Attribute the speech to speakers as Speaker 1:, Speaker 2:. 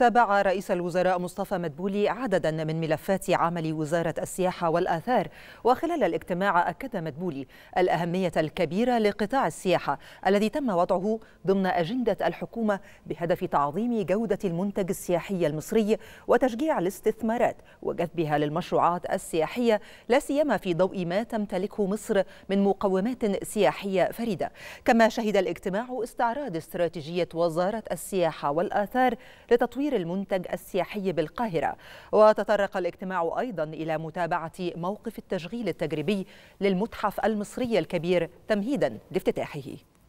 Speaker 1: تابع رئيس الوزراء مصطفى مدبولي عددا من ملفات عمل وزارة السياحة والآثار وخلال الاجتماع أكد مدبولي الأهمية الكبيرة لقطاع السياحة الذي تم وضعه ضمن أجندة الحكومة بهدف تعظيم جودة المنتج السياحي المصري وتشجيع الاستثمارات وجذبها للمشروعات السياحية لا سيما في ضوء ما تمتلكه مصر من مقومات سياحية فريدة كما شهد الاجتماع استعراض استراتيجية وزارة السياحة والآثار لتطوير تطوير المنتج السياحي بالقاهرة وتطرق الاجتماع أيضا إلى متابعة موقف التشغيل التجريبي للمتحف المصري الكبير تمهيدا لافتتاحه